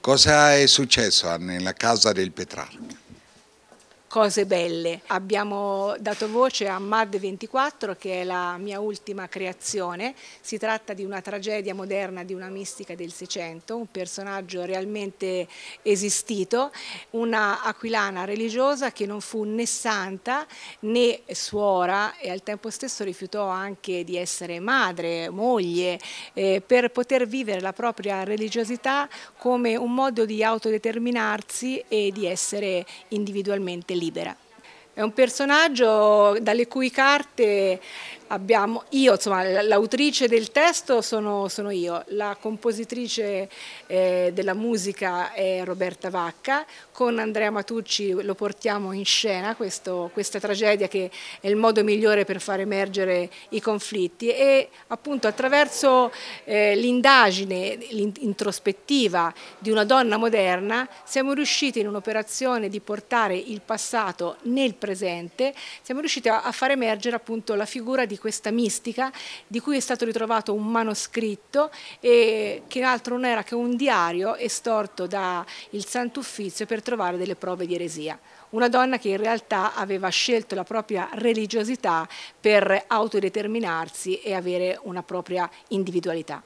Cosa è successo nella casa del Petrarca? cose belle. Abbiamo dato voce a Mad 24 che è la mia ultima creazione, si tratta di una tragedia moderna di una mistica del Seicento, un personaggio realmente esistito, una aquilana religiosa che non fu né santa né suora e al tempo stesso rifiutò anche di essere madre, moglie, eh, per poter vivere la propria religiosità come un modo di autodeterminarsi e di essere individualmente libera. È un personaggio dalle cui carte abbiamo io, insomma, l'autrice del testo sono, sono, io, la compositrice eh, della musica è Roberta Vacca, con Andrea Matucci lo portiamo in scena, questo, questa tragedia che è il modo migliore per far emergere i conflitti e appunto attraverso eh, l'indagine, l'introspettiva di una donna moderna siamo riusciti in un'operazione di portare il passato nel presente, siamo riusciti a, a far emergere appunto la figura di questa mistica di cui è stato ritrovato un manoscritto e che altro non era che un diario estorto dal Sant'Uffizio per trovare delle prove di eresia. Una donna che in realtà aveva scelto la propria religiosità per autodeterminarsi e avere una propria individualità.